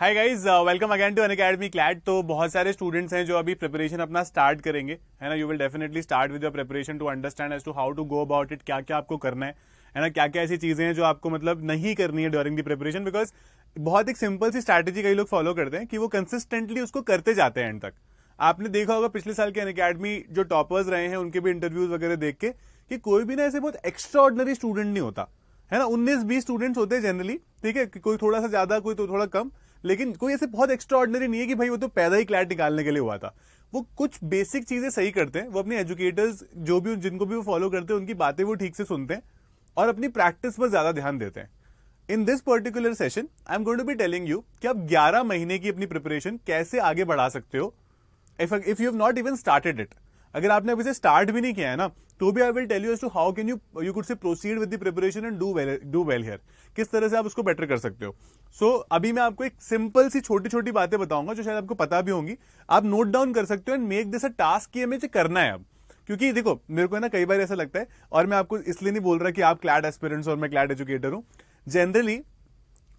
Hi guys welcome again to Unacademy CLAT तो बहुत सारे स्टूडेंट्स हैं जो अभी प्रिपरेशन अपना स्टार्ट करेंगे है ना you will definitely start with your preparation to understand as to how to go about it क्या क्या आपको करना है है ना क्या क्या ऐसी चीजें हैं जो आपको मतलब नहीं करनी है ड्यूरिंग दी प्रिपरेशन बिकॉज बहुत एक सिंपल सी स्ट्रैटेजी कई लोग फॉलो करते हैं कि वो कंसिस्टेंटली उसको करते जाते हैं एंड तक आपने देखा होगा पिछले साल के अन अकेडमी जो टॉपर्स रहे हैं उनके भी इंटरव्यूज वगैरह देख के कि कोई भी ना ऐसे बहुत एक्स्ट्रा स्टूडेंट नहीं होता है ना उन्नीस बीस स्टूडेंट्स होते हैं जनरली ठीक है कोई थोड़ा सा ज्यादा कोई तो थोड़ा कम लेकिन कोई ऐसे बहुत एक्स्ट्रा ऑर्डनरी नहीं है कि भाई वो तो पैदा ही क्लैट निकालने के लिए हुआ था वो कुछ बेसिक चीज़ें सही करते हैं वो अपने एजुकेटर्स जो भी जिनको भी वो फॉलो करते हैं उनकी बातें वो ठीक से सुनते हैं और अपनी प्रैक्टिस पर ज़्यादा ध्यान देते हैं in this particular session I am going to be telling you कि आप 11 महीने की अपनी प्रिपरेशन कैसे आगे बढ़ा सकते हो if if you have not even started it अगर आपने अभी से स्टार्ट भी नहीं किया है ना to be I will tell you to how can you you could say proceed with the preparation and do well do well here किस तरह से आप उसको बेटर कर सकते हो सो so, अभी मैं आपको एक सिंपल सी छोटी छोटी बातें बताऊंगा जो शायद आपको पता भी होंगी आप नोट डाउन कर सकते हो and make this a task कि हमें करना है अब क्योंकि देखो मेरे को है ना कई बार ऐसा लगता है और मैं आपको इसलिए नहीं बोल रहा कि आप क्लैड एस्पिरेंट्स और मैं क्लैड एजुकेटर हूँ जनरली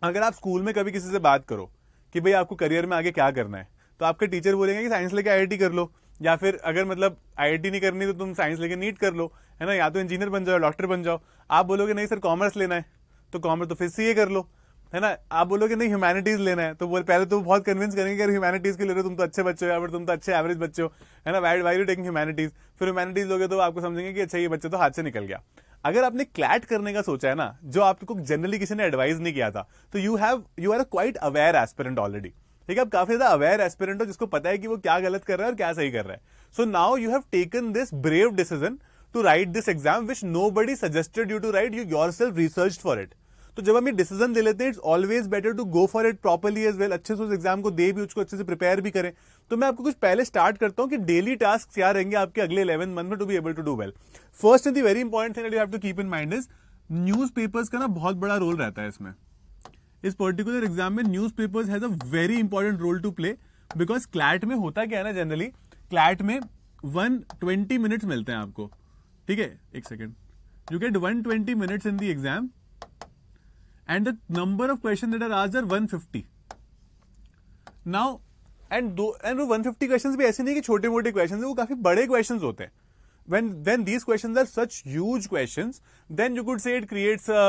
अगर आप स्कूल में कभी किसी से बात करो कि भाई आपको करियर में आगे क्या करना है तो आपके टीचर बोलेंगे कि साइंस लेके आई कर लो या फिर अगर मतलब आईआईटी नहीं करनी तो तुम साइंस लेके नीट कर लो है ना या तो इंजीनियर बन जाओ डॉक्टर बन जाओ आप बोलोगे नहीं सर कॉमर्स लेना है तो कॉमर्स तो फिर सी कर लो है ना आप बोलोगे नहीं ह्यूमैनिटीज लेना है तो बोल पहले तो बहुत कन्विंस करेंगे कि अगर ह्यूमैनिटीज के ले रहे हो तो तुम तो अच्छे बच्चे हो या फिर तुम तो अच्छे एवरेज बच्चे हो है ना वाइड वाइड टेकिंग ह्यूमैनिटीज फिर ह्यूमैनिटीज लोगे तो आपको समझेंगे कि अच्छा ये बच्चे तो हाथ से निकल गया अगर आपने क्लैट करने का सोचा है ना जो आपको जनरली किसी ने एडवाइस नहीं किया था तो you have you are a quite aware aspirant already ठीक है आप काफी ज्यादा अवेयर एस्पिरेंट हो जिसको पता है कि वो क्या गलत कर रहा है और क्या सही कर रहा है so now you have taken this brave decision to write this exam which nobody suggested you to write you yourself research for it तो जब हम ये डिसीजन ले लेते हैं it's always better to go for it properly as well अच्छे से उस एग्जाम को दे भी उसको अच्छे से प्रिपेयर भी करें तो मैं आपको कुछ पहले स्टार्ट करता हूं कि डेली टास्क क्या रहेंगे आपके अगले इलेवन मंथ में to be able to do well first and the very important thing you have to keep in mind is news का ना बहुत बड़ा रोल रहता है इसमें इस पर्टिकुलर एग्जाम में newspapers has a very important role to play because CLAT में होता क्या है ना जनरली क्लैट में वन ट्वेंटी मिनट्स मिलते हैं आपको ठीक है एक second you get one twenty minutes in the exam and the number of question that are आज are one fifty now and दो एंड वन फिफ्टी क्वेश्चन भी ऐसे नहीं कि छोटे मोटे क्वेश्चन है वो काफी बड़े क्वेश्चन होते हैं when when these questions are such huge questions then you could say it creates a,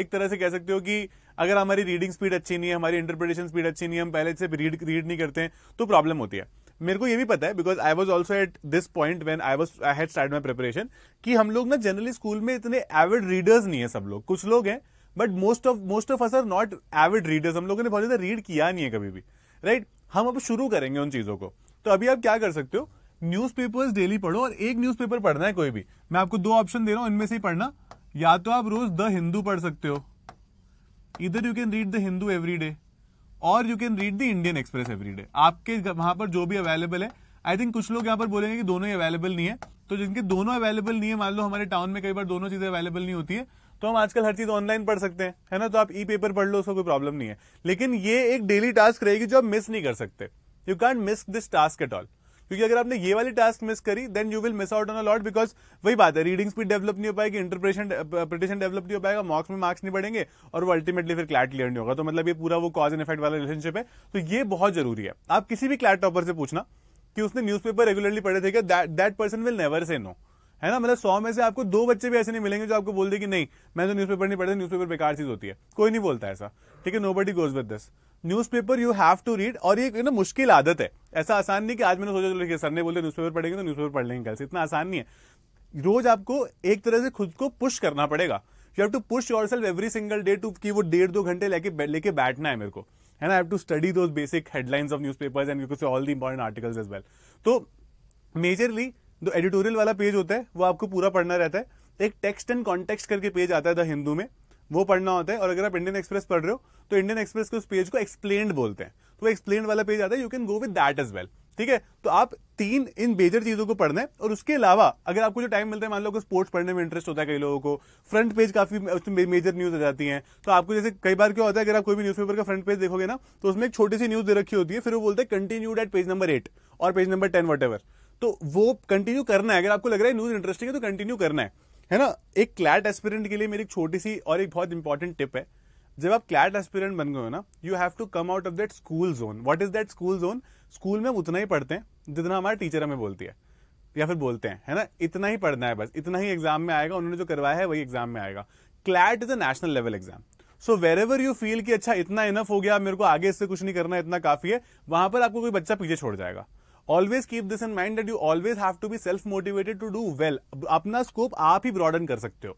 एक तरह से कह सकते हो कि अगर हमारी रीडिंग स्पीड अच्छी नहीं है हमारी इंटरप्रिटेशन स्पीड अच्छी नहीं है हम पहले से रीड रीड नहीं करते हैं तो प्रॉब्लम होती है मेरे को ये भी पता है because I was also at this point when I was I had start my preparation कि हम लोग ना जनरली स्कूल में इतने एविड रीडर्स नहीं है सब लोग कुछ लोग हैं but most of most of us are not avid readers हम लोगों ने बहुत ज्यादा रीड किया नहीं है कभी भी राइट right? हम अब शुरू करेंगे उन चीजों को तो अभी आप क्या कर सकते हो न्यूज़पेपर्स डेली पढ़ो और एक पेपर पढ़ना है कोई भी मैं आपको दो ऑप्शन दे रहा हूं इनमें से ही पढ़ना या तो आप रोज द हिंदू पढ़ सकते हो इधर you can read the Hindu every day और you can read the Indian Express every day आपके वहां पर जो भी अवेलेबल है आई थिंक कुछ लोग यहाँ पर बोलेंगे कि दोनों ही अवेलेबल नहीं है तो जिनके दोनों अवेलेबल नहीं है मान लो हमारे टाउन में कई बार दोनों चीजें अवेलेबल नहीं होती है तो हम आजकल हर चीज ऑनलाइन पढ़ सकते हैं है ना तो आप ई पेपर पढ़ लो उसका कोई प्रॉब्लम नहीं है लेकिन ये एक डेली टास्क रहेगी जो आप मिस नहीं कर सकते you can't miss this task at all क्योंकि अगर आपने ये वाली टास्क मिस करी then you will miss out on a lot because वही बात है रीडिंग स्पीड डेवलप नहीं हो पाएगी इंटरप्रेशन प्रिटेशन डेवलप नहीं हो पाएगा मार्क्स में मार्क्स नहीं बढ़ेंगे और वो अल्टीमेटली फिर क्लैट क्लियर नहीं होगा तो मतलब ये पूरा वो कॉज एंड इफेक्ट वाला रिलेशनशिप है तो ये बहुत जरूरी है आप किसी भी क्लैट टॉपर से पूछना कि उसने न्यूज़पेपर रेगुलरली पढ़े थे कि that person will never say no है ना मतलब सौ में से आपको दो बच्चे भी ऐसे नहीं मिलेंगे जो आपको बोल दे कि नहीं मैं तो न्यूज नहीं पढ़ता न्यूज बेकार चीज होती है कोई नहीं बोलता ऐसा ठीक है nobody goes with this newspaper you have to read और ये ना मुश्किल आदत है ऐसा आसान नहीं कि आज मैंने सोचा चलो सर ने बोलते पेपर पढ़ेंगे तो न्यूज पेपर पढ़ लेंगे कल से इतना आसान नहीं है रोज आपको एक तरह से खुद को पुश करना पड़ेगा you have to push yourself every single day to कि वो डेढ़ दो घंटे लेके लेके बैठना है मेरे को है ना I have to study those basic headlines of newspaper and all the important articles as well तो मेजरली जो एडिटोरियल वाला पेज होता है वो आपको पूरा पढ़ना रहता है एक टेक्स्ट एंड कॉन्टेक्स्ट करके पेज आता है द हिंदू में वो पढ़ना होता है और अगर आप इंडियन एक्सप्रेस पढ़ रहे हो तो इंडियन एक्सप्रेस के उस पेज को एक्सप्लेन बोलते हैं तो एक्सप्लेन वाला पेज आता है you can go with that as well ठीक है तो आप तीन इन मेजर चीजों को पढ़ना है और उसके अलावा अगर आपको जो टाइम मिलता है मान लो स्पोर्ट्स पढ़ने में इंटरेस्ट होता है कई लोगों को फ्रंट पेज काफी मेजर न्यूज आ जाती है तो आपको जैसे कई बार क्या होता है अगर आप कोई भी न्यूज का फ्रंट पेज देखोगे ना तो उसमें एक छोटी सी न्यूज दे रखी होती है फिर वो बोलते हैं continued at page number eight और पेज नंबर टेन वट तो वो कंटिन्यू करना है अगर आपको लग रहा है न्यूज इंटरेस्टिंग है तो कंटिन्यू करना है है ना एक क्लैट एस्पिरेंट के लिए मेरी एक छोटी सी और एक बहुत इंपॉर्टेंट टिप है जब आप क्लैट एस्पिरेंट बन गए हो ना you have to come out of that school zone what is that school zone school में उतना ही पढ़ते हैं जितना हमारा टीचर हमें बोलती है या फिर बोलते हैं है ना इतना ही पढ़ना है बस इतना ही एग्जाम में आएगा उन्होंने जो करवाया है वही एग्जाम में आएगा CLAT is a national level exam so wherever you feel कि अच्छा इतना इनफ हो गया मेरे को आगे इससे कुछ नहीं करना इतना काफी है वहां पर आपको कोई बच्चा पीछे छोड़ जाएगा always keep this in mind that you always have to be self motivated to do well अपना स्कोप आप ही ब्रॉडन कर सकते हो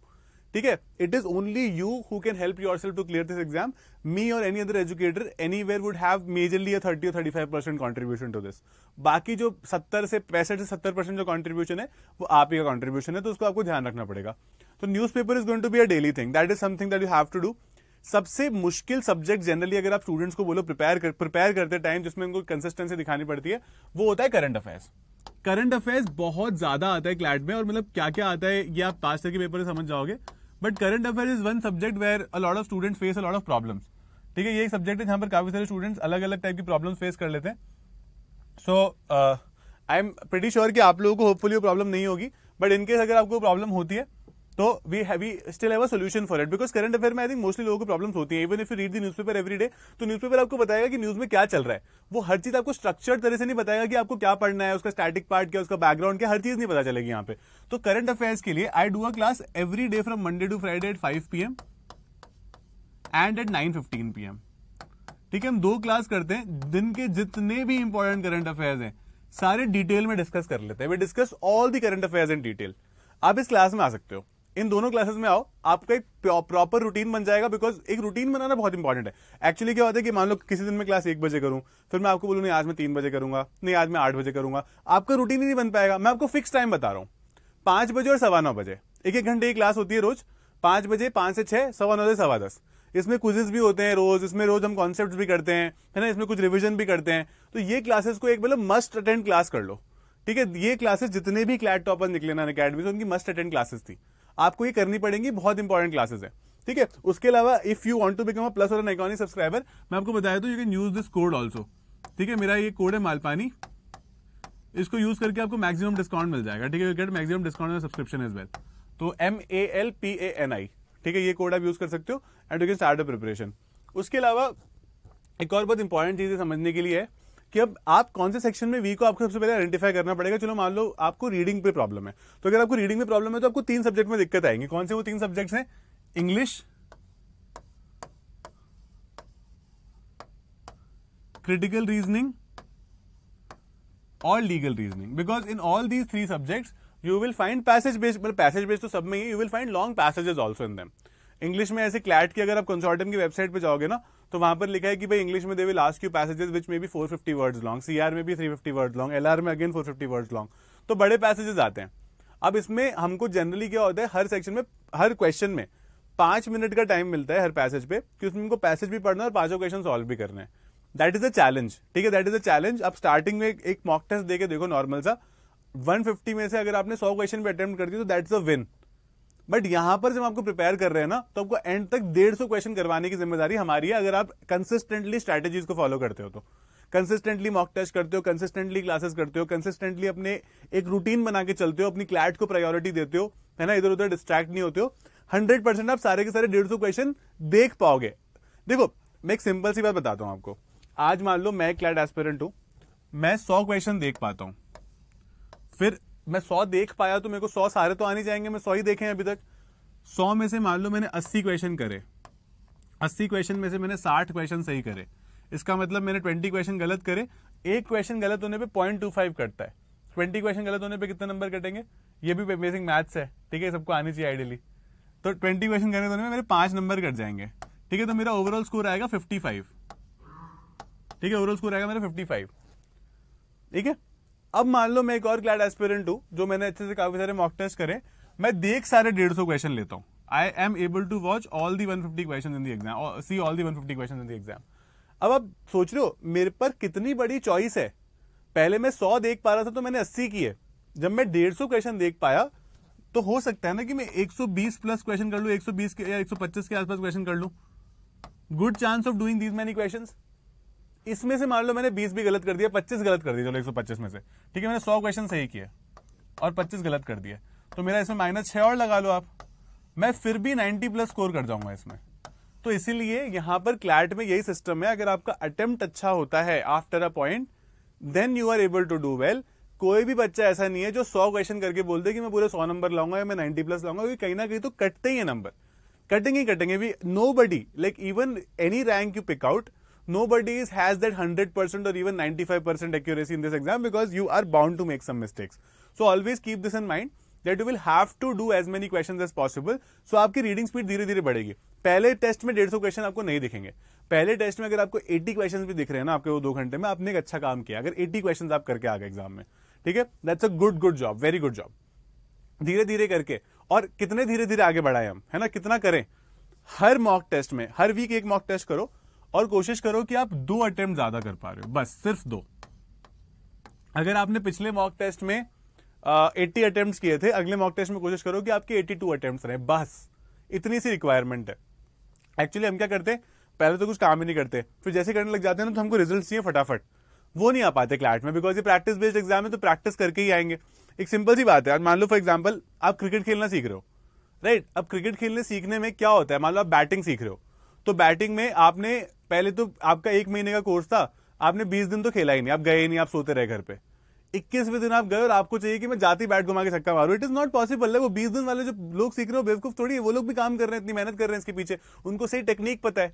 ठीक है it is only you who can help yourself to clear this exam me और any other educator anywhere would have majorly thirty और thirty five percent contribution to this बाकी जो सत्तर से पैंसठ से सत्तर परसेंट जो कॉन्ट्रीब्यूशन है वो आप ही का कॉन्ट्रीब्यूशन है तो उसको आपको ध्यान रखना पड़ेगा तो newspaper is going to be a daily thing that is something that you have to do सबसे मुश्किल सब्जेक्ट जनरली अगर आप स्टूडेंट्स को बोलो प्रिपेयर कर, प्रिपेयर करते टाइम जिसमें उनको कंसिस्टेंसी दिखानी पड़ती है वो होता है करंट अफेयर्स करंट अफेयर्स बहुत ज्यादा आता है क्लैट में और मतलब क्या क्या आता है ये आप पास्ट के पेपर समझ जाओगे but current affair is one subject where a lot of student face a lot of problem ठीक है ये एक सब्जेक्ट है जहां पर काफी सारे स्टूडेंट्स अलग अलग टाइप की प्रॉब्लम फेस कर लेते हैं so I am pretty sure कि आप लोगों को होपफुली वो प्रॉब्लम नहीं होगी बट इनकेस अगर आपको प्रॉब्लम होती है तो we have we still have a solution for it because current affair में आई थिंक मोस्टली लोगों को प्रॉब्लम्स होती है even if you read the newspaper every day तो न्यूज़पेपर आपको बताएगा कि न्यूज़ में क्या चल रहा है वो हर चीज़ आपको स्ट्रक्चर्ड तरह से नहीं बताएगा कि आपको क्या पढ़ना है उसका स्टैटिक पार्ट क्या उसका बैकग्राउंड क्या हर चीज़ नहीं पता चलेगी यहाँ पे तो करंट अफेयर्स के लिए I do a class every day from Monday to Friday at five PM and at nine नाइन फिफ्टीन पी एम ठीक है हम दो क्लास करते हैं दिन के जितने भी इंपॉर्टेंट करंट अफेयर्स हैं सारे डिटेल में डिस्कस कर लेते हैं we discuss all the current affairs in detail आप इस क्लास में आ सकते हो इन दोनों क्लासेस में आओ आपका एक प्रॉपर रूटीन बन जाएगा बिकॉज एक रूटीन बनाना बहुत इंपॉर्टेंट है एक्चुअली क्या होता है कि मान लो किसी दिन मैं क्लास एक बजे करूँ फिर मैं आपको बोलूँ नहीं आज मैं तीन बजे करूंगा नहीं आज मैं आठ बजे करूंगा आपका रूटीन ही नहीं बन पाएगा मैं आपको फिक्स टाइम बता रहा हूँ पांच बजे और सवा नौ बजे एक एक घंटे की क्लास होती है रोज पांच बजे पांच से छह सवा नौ से सवा दस इसमें क्विजेस भी होते हैं रोज इसमें रोज हम कॉन्सेप्ट भी करते हैं है ना इसमें कुछ रिविजन भी करते हैं तो ये क्लासेस को एक मतलब मस्ट अटेंड क्लास कर लो ठीक है ये क्लासेस जितने भी क्लैट टॉपर निकले ना अकेडमी से उनकी मस्ट अटेंड क्लासेस थी आपको ये करनी पड़ेगी बहुत इंपॉर्टेंट क्लासेस है ठीक है उसके अलावा if you want to become a plus और एन सब्सक्राइबर मैं आपको बताया तो you can use this code also ठीक है मेरा ये कोड है मालपानी इसको यूज करके आपको मैक्सिमम डिस्काउंट मिल जाएगा ठीक है get maximum discount subscription is well तो M A L P A N I ठीक है ये कोड आप यूज कर सकते हो and you can start a preparation उसके अलावा एक और बहुत इंपॉर्टेंट चीज़ समझने के लिए है कि अब आप कौन से सेक्शन में वी को आपको सबसे पहले आइडेंटिफाई करना पड़ेगा चलो मान लो आपको रीडिंग पे प्रॉब्लम है तो अगर आपको रीडिंग में प्रॉब्लम है तो आपको तीन सब्जेक्ट में दिक्कत आएंगी कौन से वो तीन सब्जेक्ट हैं इंग्लिश क्रिटिकल रीजनिंग और legal reasoning because in all these three subjects you will find passage based मतलब पैसेज बेस्ड तो सब में ही you will find long passages also in them English में ऐसे क्लैट की अगर आप कंसॉर्टम की वेबसाइट पर जाओगे ना तो वहां पर लिखा है कि भाई इंग्लिश में they will ask you passages which may be 450 words long CR में भी 350 वर्ड लॉन्ग एल में अगेन 450 वर्ड्स लॉन्ग तो बड़े पैसेजेस आते हैं अब इसमें हमको जनरली क्या होता है हर सेक्शन में हर क्वेश्चन में पांच मिनट का टाइम मिलता है हर पैसेज पे कि उसमें हमको पैसेज भी पढ़ना है और पांचों क्वेश्चन सॉल्व भी करना है दैट इज अ चैलेंज ठीक है दैट इज अ चैलेंज आप स्टार्टिंग में एक मॉक टेस्ट देके देखो नॉर्मल सा 150 में से अगर आपने 100 क्वेश्चन पे अटेम्प्ट कर दिया तो that is a win but यहां पर जब आपको प्रिपेयर कर रहे हैं ना तो आपको एंड तक डेढ़ सौ क्वेश्चन करवाने की जिम्मेदारी हमारी है अगर आप कंसिस्टेंटली स्ट्रैटेजीज को फॉलो करते हो तो कंसिस्टेंटली मॉक टेस्ट करते हो कंसिस्टेंटली क्लासेस करते हो कंसिस्टेंटली अपने एक रूटीन बना के चलते हो अपनी क्लैट को प्रायोरिटी देते हो है ना इधर उधर डिस्ट्रैक्ट नहीं होते हो हंड्रेड परसेंट आप सारे के सारे डेढ़ सौ क्वेश्चन देख पाओगे देखो मैं एक सिंपल सी बात बताता हूं आपको आज मान लो मैं क्लैट एस्पेरेंट हूं मैं सौ क्वेश्चन देख पाता हूं फिर मैं सौ देख पाया तो मेरे को सौ सारे तो आने जाएंगे मैं सौ ही देखे हैं अभी तक सौ में से मान लो मैंने अस्सी क्वेश्चन करे अस्सी क्वेश्चन में से मैंने साठ क्वेश्चन सही करे इसका मतलब मैंने ट्वेंटी क्वेश्चन गलत करे एक क्वेश्चन गलत होने पे पॉइंट टू फाइव कटता है ट्वेंटी क्वेश्चन गलत होने पे कितने नंबर कटेंगे ये भी बेसिक मैथ्स है ठीक है सबको आनी चाहिए आइडियली तो ट्वेंटी क्वेश्चन गलत होने में मेरे पांच नंबर कट जाएंगे ठीक है तो मेरा ओवरऑल स्कोर आएगा फिफ्टी फाइव ठीक है ओवरऑल स्कोर आएगा मेरा फिफ्टी फाइव ठीक है अब मान लो मैं एक और क्लैड एस्पिरेंट हूँ जो मैंने अच्छे से काफी सारे मॉक टेस्ट करे मैं देख सारे डेढ़ सौ क्वेश्चन लेता हूँ I am able to watch all the one fifty question in the exam see all the one fifty question in the exam अब आप सोच रहे हो मेरे पर कितनी बड़ी चॉइस है पहले मैं सौ देख पा रहा था तो मैंने अस्सी की है जब मैं डेढ़ सौ क्वेश्चन देख पाया तो हो सकता है ना कि मैं 120 प्लस क्वेश्चन कर लूँ 120 के या 125 के आसपास क्वेश्चन कर लूँ good chance of doing these many question इसमें से मान लो मैंने बीस भी गलत कर दिया पच्चीस गलत कर दिया चलो एक सौ पच्चीस में से ठीक है मैंने सौ क्वेश्चन सही किए और पच्चीस गलत कर दिए तो मेरा इसमें माइनस छह और लगा लो आप मैं फिर भी नाइन्टी प्लस स्कोर कर जाऊंगा इसमें तो इसीलिए यहां पर क्लैट में यही सिस्टम है अगर आपका अटेम्प्ट अच्छा होता है after a point then you are able to do well कोई भी बच्चा ऐसा नहीं है जो सौ क्वेश्चन करके बोल दे कि मैं पूरे सौ नंबर लाऊंगा या मैं नाइनटी प्लस लाऊंगा क्योंकि कहीं ना कहीं तो कटते ही है नंबर कटेंगे कटेंगे we nobody like even any rank you pick out nobody has that 100% or even 95% accuracy in this exam because you are bound to make some mistakes. So always keep this in mind that you will have to do as many questions as possible. So आपकी reading speed धीरे धीरे बढ़ेगी पहले test में 150 question आपको नहीं दिखेंगे पहले टेस्ट में अगर आपको 80 क्वेश्चन भी दिख रहे हैं ना आपके वो दो घंटे में आपने एक अच्छा काम किया अगर 80 क्वेश्चन आप करके आ गए एग्जाम में ठीक है that's a good good job very good job धीरे धीरे करके और कितने धीरे धीरे आगे बढ़ाए हम है ना कितना करें हर मॉक टेस्ट में हर वीक एक मॉक टेस्ट करो और कोशिश करो कि आप दो अटेम्प्ट ज्यादा कर पा रहे हो बस सिर्फ दो अगर आपने पिछले मॉक टेस्ट में एट्टी अटेम्प्ट किए थे अगले मॉक टेस्ट में कोशिश करो कि आपके एट्टी टू अटेम्प्ट रहे बस इतनी सी रिक्वायरमेंट है एक्चुअली हम क्या करते पहले तो कुछ काम ही नहीं करते फिर जैसे करने लग जाते हैं ना तो हमको रिजल्ट चाहिए फटाफट वो नहीं आ पाते क्लैट में बिकॉज ये प्रैक्टिस बेस्ड एग्जाम है तो प्रैक्टिस करके ही आएंगे एक सिंपल सी बात है मान लो फॉर एग्जाम्पल आप क्रिकेट खेलना सीख रहे हो राइट right? अब क्रिकेट खेलने सीखने में क्या होता है मान लो आप बैटिंग सीख रहे हो तो बैटिंग में आपने पहले तो आपका एक महीने का कोर्स था आपने बीस दिन तो खेला ही नहीं आप गए ही नहीं आप सोते रहे घर पे इक्कीसवें दिन आप गए और आपको चाहिए कि मैं जाती बैट घुमा के छक्का मारू इट इज नॉट पॉसिबल है वो बीस दिन वाले जो लोग सीख रहे हो बेवकूफ थोड़ी है वो लोग भी काम कर रहे हैं इतनी मेहनत कर रहे हैं इसके पीछे उनको सही टेक्निक पता है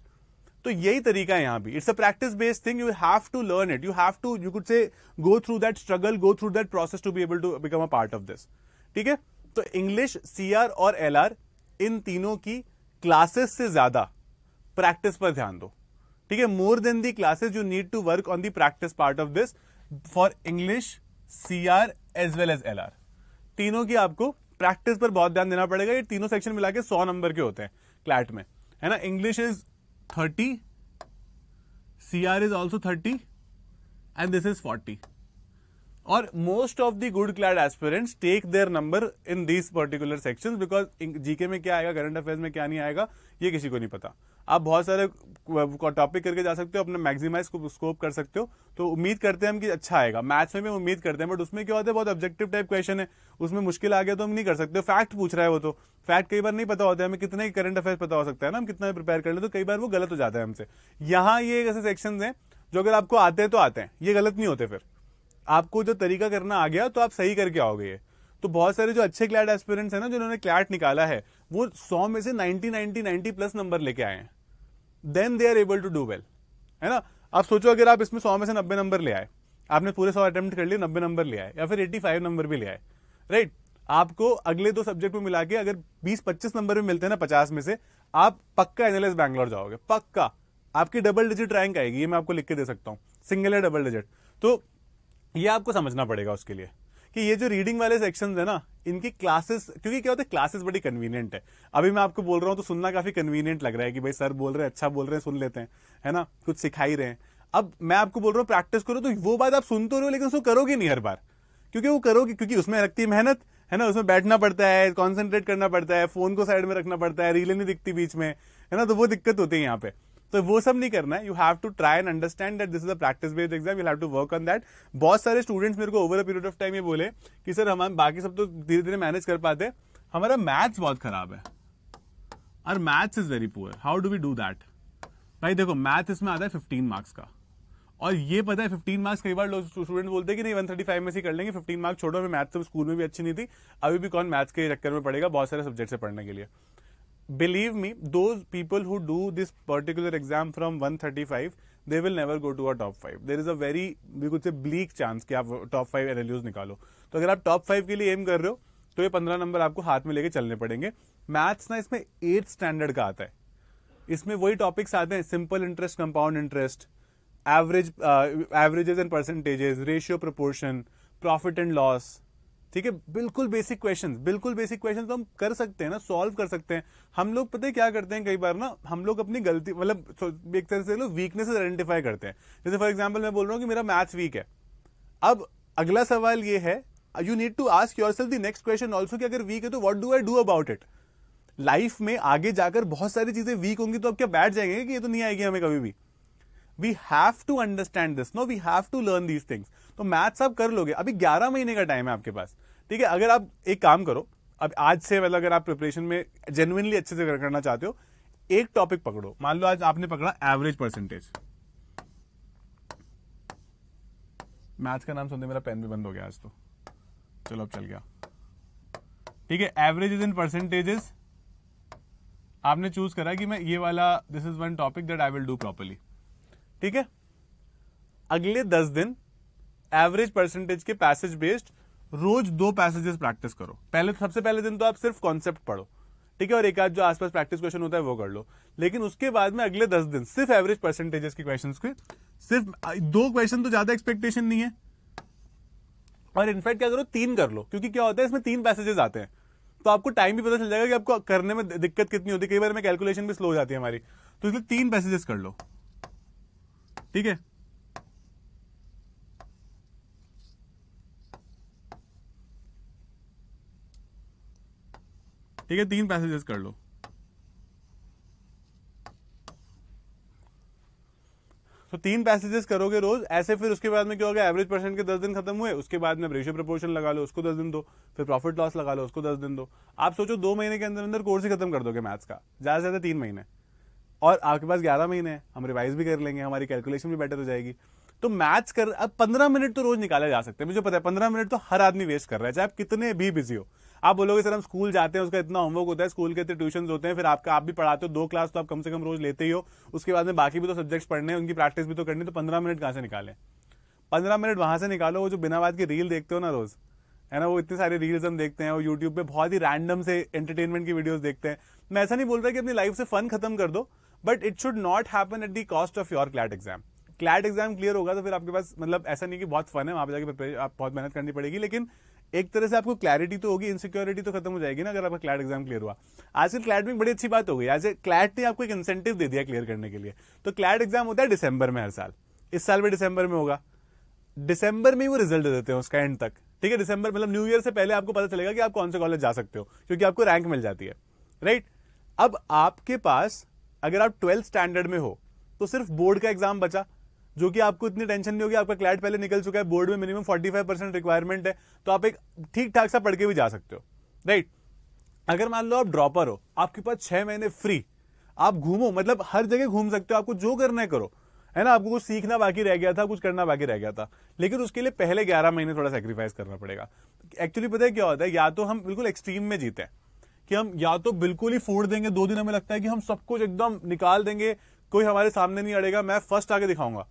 तो यही तरीका है यहाँ भी it's a practice based thing you have to learn it you have to you could say go through that struggle go through that process to be able to become a part of this ठीक है तो English सी और L इन तीनों की classes से ज्यादा practice पर ध्यान दो ठीक है more than the classes you need to work on the practice part of this for English C R as well as L R तीनों की आपको प्रैक्टिस पर बहुत ध्यान देना पड़ेगा ये तीनों सेक्शन मिला के सौ नंबर के होते हैं क्लैट में है ना English is thirty C R is also thirty and this is forty और most of the good CLAT aspirants take their number in these particular section because GK में क्या आएगा करंट अफेयर्स में क्या नहीं आएगा ये किसी को नहीं पता आप बहुत सारे टॉपिक करके जा सकते हो अपना मैक्सिमाइज स्कोप कर सकते हो तो उम्मीद करते हैं हम कि अच्छा आएगा मैथ्स में भी उम्मीद करते हैं बट उसमें क्या होता है बहुत ऑब्जेक्टिव टाइप क्वेश्चन है उसमें मुश्किल आ गया तो हम नहीं कर सकते फैक्ट पूछ रहा है वो तो फैक्ट कई बार नहीं पता होता है हमें कितने करंट अफेयर्स पता हो सकता है ना हम कितना प्रिपेयर कर ले तो कई बार वो गलत हो जाता है हमसे यहाँ ये ऐसे सेक्शन है जो अगर आपको आते हैं तो आते हैं ये गलत नहीं होते फिर आपको जो तरीका करना आ गया तो आप सही करके आओगे तो बहुत सारे जो अच्छे क्लैट एस्पिरेंट्स हैं ना जिन्होंने क्लैट निकाला है वो सौ में से ninety ninety ninety plus number लेके आए हैं then they are able to do well है ना आप सोचो अगर आप इसमें सौ में से नब्बे नंबर ले आए आपने पूरे सौ अटेम्प्ट कर लिए नब्बे नंबर ले आए या फिर एट्टी फाइव नंबर भी ले आए राइट आपको अगले दो सब्जेक्ट में मिला के अगर बीस पच्चीस नंबर में मिलते हैं ना पचास में से आप पक्का एनएलएस बैंगलोर जाओगे पक्का आपकी डबल डिजिट रैंक आएगी ये मैं आपको लिख के दे सकता हूँ सिंगल या डबल डिजिट तो ये आपको समझना पड़ेगा उसके लिए कि ये जो रीडिंग वाले सेक्शन है ना इनकी क्लासेस क्योंकि क्या होता है क्लासेस बड़ी कन्वीनियंट है अभी मैं आपको बोल रहा हूँ तो सुनना काफी कन्वीनियंट लग रहा है कि भाई सर बोल रहे हैं अच्छा बोल रहे हैं सुन लेते हैं है ना कुछ सिखा ही रहे हैं अब मैं आपको बोल रहा हूँ प्रैक्टिस करो तो वो बात आप सुन तो रहे हो लेकिन उसको करोगे नहीं हर बार क्योंकि वो करोगे क्योंकि उसमें लगती है मेहनत है ना उसमें बैठना पड़ता है कॉन्सेंट्रेट करना पड़ता है फोन को साइड में रखना पड़ता है रीलें नहीं दिखती बीच में है ना तो वो दिक्कत होती है यहाँ पे तो वो सब नहीं करना है you have to try and understand that this is a practice based exam you have to work on that बहुत सारे स्टूडेंट्स मेरे को over a period of time ये बोले कि सर हम बाकी सब तो धीरे धीरे मैनेज कर पाते हमारा मैथ्स बहुत खराब है और maths is very poor how do we do that भाई देखो मैथ्स इसमें आता है फिफ्टीन मार्क्स का और ये पता है फिफ्टीन मार्क्स कई बार लोग स्टूडेंट बोलते हैं कि नहीं वन थर्टी फाइव में से कर लेंगे फिफ्टीन मार्क्स छोड़ो मैं मैथ्स तो स्कूल में भी अच्छी नहीं थी अभी भी कौन मैथ्स के चक्कर में पड़ेगा बहुत सारे सब्जेक्ट से पढ़ने के लिए believe me those people who do this particular exam from one thirty five they will never go to uh top five there is a very बिल्कुल से ब्लीक चांस कि आप टॉप फाइव एन निकालो तो अगर आप टॉप फाइव के लिए एम कर रहे हो तो ये पंद्रह नंबर आपको हाथ में लेके चलने पड़ेंगे मैथ्स ना इसमें एट्थ स्टैंडर्ड का आता है इसमें वही टॉपिक्स आते हैं simple interest compound interest average averages and percentages ratio proportion profit and loss ठीक है बिल्कुल बेसिक क्वेश्चन बिल्कुल बेसिक क्वेश्चन तो हम कर सकते हैं ना सॉल्व कर सकते हैं हम लोग पता है क्या करते हैं कई बार ना हम लोग अपनी गलती मतलब एक तरह से लोग वीकनेस आइडेंटिफाई करते हैं जैसे फॉर एग्जाम्पल मैं बोल रहा हूँ कि मेरा मैथ्स वीक है अब अगला सवाल ये है you need to ask yourself the next question also कि अगर वीक है तो what do I do about it life में आगे जाकर बहुत सारी चीजें वीक होंगी तो अब क्या बैठ जाएंगे कि ये तो नहीं आएगी हमें कभी भी we have to understand this no we have to learn these things तो मैथ्स आप कर लोगे अभी ग्यारह महीने का टाइम है आपके पास ठीक है अगर आप एक काम करो अब आज से मतलब अगर आप प्रिपरेशन में जेन्युनली अच्छे से करना चाहते हो एक टॉपिक पकड़ो मान लो आज आपने पकड़ा एवरेज परसेंटेज मैथ्स का नाम सुनते मेरा पेन भी बंद हो गया आज तो चलो अब चल गया ठीक है एवरेज इन परसेंटेजेस आपने चूज करा कि मैं ये वाला this is one topic that I will do properly ठीक है अगले दस दिन एवरेज परसेंटेज के पैसेज बेस्ड रोज दो पैसेजेस प्रैक्टिस करो पहले सबसे पहले दिन तो आप सिर्फ कॉन्सेप्ट पढ़ो ठीक है और एक आध जो आसपास प्रैक्टिस क्वेश्चन होता है वो कर लो लेकिन उसके बाद में अगले दस दिन सिर्फ एवरेज परसेंटेजेस के क्वेश्चन के सिर्फ दो क्वेश्चन तो ज्यादा एक्सपेक्टेशन नहीं है और इनफैक्ट क्या करो तीन कर लो क्योंकि क्या होता है इसमें तीन पैसेजेस आते हैं तो आपको टाइम भी पता चल जाएगा कि आपको करने में दिक्कत कितनी होती है कई बार में कैलकुलेशन भी स्लो हो जाती है हमारी तो इसलिए तीन पैसेजेस कर लो ठीक है ठीक है तीन पैसेजेस कर लो तो तीन पैसेजेस करोगे रोज ऐसे फिर उसके बाद में क्या होगा एवरेज परसेंट के दस दिन खत्म हुए उसके बाद में रेशियो प्रपोर्शन लगा लो उसको दस दिन दो फिर प्रॉफिट लॉस लगा लो उसको दस दिन दो आप सोचो दो महीने के अंदर अंदर कोर्स ही खत्म कर दोगे मैथ्स का ज्यादा से ज्यादा तीन महीने और आपके पास ग्यारह महीने हैं हम रिवाइज भी कर लेंगे हमारी कैलकुलेशन भी बेटर हो जाएगी तो मैथ्स कर अब पंद्रह मिनट तो रोज निकाले जा सकते हैं मुझे पता है पंद्रह मिनट तो हर आदमी वेस्ट कर रहा है चाहे आप कितने भी बिजी हो आप बोलोगे सर हम स्कूल जाते हैं उसका इतना होमवर्क होता है स्कूल के इतने ट्यूशन होते हैं फिर आपका आप भी पढ़ाते हो दो क्लास तो आप कम से कम रोज लेते ही हो उसके बाद में बाकी भी तो सब्जेक्ट्स पढ़ने हैं उनकी प्रैक्टिस भी तो करनी तो पंद्रह मिनट कहाँ से निकाले पंद्रह मिनट वहां से निकालो वो जो बिना बात की रील देखते हो ना रोज़ है ना वो इतने सारे रील्स हम देखते हैं और यूट्यूब पे बहुत ही रैंडम से एंटरटेनमेंट की वीडियोस देखते हैं मैं ऐसा नहीं बोल रहा कि अपनी लाइफ से फन खत्म कर दो but it should not happen at the cost of your CLAT exam CLAT exam clear होगा तो फिर आपके पास मतलब ऐसा नहीं कि बहुत फन है वहां पर जाकर आप बहुत मेहनत करनी पड़ेगी लेकिन एक तरह से आपको क्लैरिटी तो होगी इनसिक्योरिटी तो खत्म हो जाएगी ना अगर आपका क्लैट एग्जाम क्लियर हुआ आजकल क्लैट में बड़ी अच्छी बात हो गई आज क्लैट ने आपको एक इंसेंटिव दे दिया क्लियर करने के लिए तो क्लैट एग्जाम होता है दिसंबर में हर साल इस साल भी दिसंबर में होगा दिसंबर में ही वो रिजल्ट दे देते हैं उसका एंड तक ठीक है दिसंबर मतलब न्यू ईयर से पहले आपको पता चलेगा कि आप कौन से कॉलेज जा सकते हो क्योंकि आपको रैंक मिल जाती है राइट अब आपके पास अगर आप ट्वेल्थ स्टैंडर्ड में हो तो सिर्फ बोर्ड का एग्जाम बचा जो कि आपको इतनी टेंशन नहीं होगी आपका क्लैट पहले निकल चुका है बोर्ड में मिनिमम 45 परसेंट रिक्वायरमेंट है तो आप एक ठीक ठाक सा पढ़ के भी जा सकते हो राइट अगर मान लो आप ड्रॉपर हो आपके पास छह महीने फ्री आप घूमो मतलब हर जगह घूम सकते हो आपको जो करना है करो है ना आपको कुछ सीखना बाकी रह गया था कुछ करना बाकी रह गया था लेकिन उसके लिए पहले ग्यारह महीने थोड़ा सेक्रीफाइस करना पड़ेगा एक्चुअली पता है क्या होता है या तो हम बिल्कुल एक्सट्रीम में जीते हैं कि हम या तो बिल्कुल ही फोड़ देंगे दो दिन हमें लगता है कि हम सब कुछ एकदम निकाल देंगे कोई हमारे सामने नहीं अड़ेगा मैं फर्स्ट आके दिखाऊंगा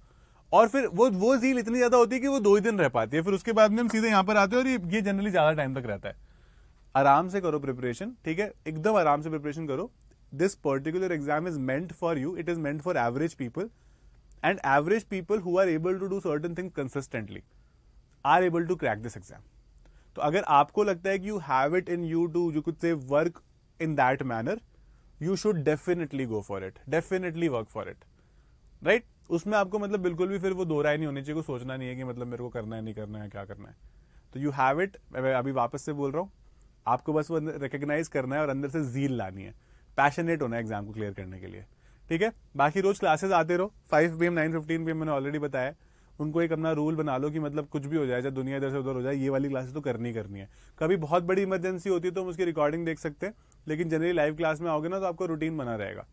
और फिर वो वो झील इतनी ज्यादा होती है कि वो दो ही दिन रह पाती है फिर उसके बाद में हम सीधे यहाँ पर आते हैं और ये जनरली ज्यादा टाइम तक रहता है आराम से करो प्रिपरेशन ठीक है एकदम आराम से प्रिपरेशन करो this particular exam is meant for you it is meant for average people and average people who are able to do certain thing consistently are able to crack this exam तो अगर आपको लगता है कि you have it in you to you कुछ से work in that manner you should definitely go for it definitely work for it right उसमें आपको मतलब बिल्कुल भी फिर वो दो राय नहीं होनी चाहिए सोचना नहीं है कि मतलब मेरे को करना है नहीं करना है क्या करना है तो यू हैव इट मैं अभी वापस से बोल रहा हूँ आपको बस वो रिकोगनाइज करना है और अंदर से जील लानी है पैशनेट होना है एग्जाम को क्लियर करने के लिए ठीक है बाकी रोज क्लासेस आते रहो फाइव पी एम नाइन फिफ्टीन पी एम मैंने ऑलरेडी बताया उनको एक अपना रूल बना लो कि मतलब कुछ भी हो जाए चाहे दुनिया इधर से उधर हो जाए ये वाली क्लासेस तो करनी करनी है कभी बहुत बड़ी इमरजेंसी होती है तो हम उसकी रिकॉर्डिंग देख सकते हैं लेकिन जनरली लाइव क्लास में आओगे ना तो आपको रूटीन बना रहेगा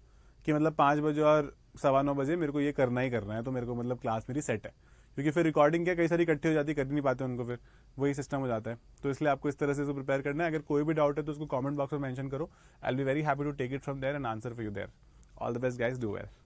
कि मतलब पाँच बजे और सवा नौ बजे मेरे को ये करना ही करना है तो मेरे को मतलब क्लास मेरी सेट है क्योंकि फिर रिकॉर्डिंग क्या कई सारी इकट्ठी हो जाती कर नहीं पाते उनको फिर वही सिस्टम हो जाता है तो इसलिए आपको इस तरह से इसको प्रिपेयर करना है अगर कोई भी डाउट है तो उसको कमेंट बॉक्स में मेंशन करो I be very happy to take it from there and answer for you there all the best guys do where